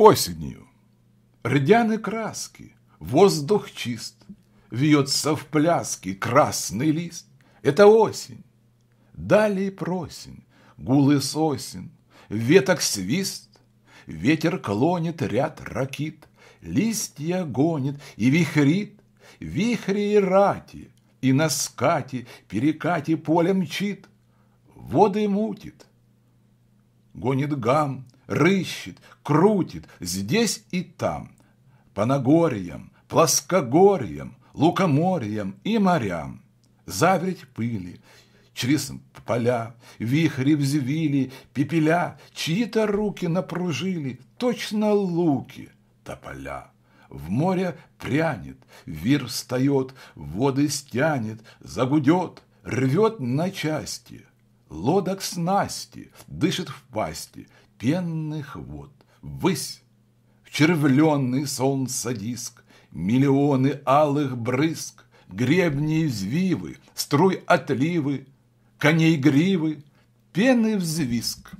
Осенью. Рдяны краски, воздух чист, Вьется в пляске красный лист. Это осень. Далее просень, гулы сосен, Веток свист, ветер клонит ряд ракит, Листья гонит и вихрит, Вихри и рати, и на скате Перекате поле мчит, Воды мутит. Гонит гам, рыщет, крутит здесь и там, по Нагорьям, плоскогорьям, лукоморьям и морям, заверть пыли, через поля, вихри взвили, пепеля, чьи-то руки напружили, точно луки, тополя. В море прянет, вир встает, воды стянет, загудет, рвет на части лодок снасти, дышит в пасти пенных вод. высь, в червленный солнце диск, миллионы алых брызг, гребни извивы, струй отливы, коней гривы, пены взвиск.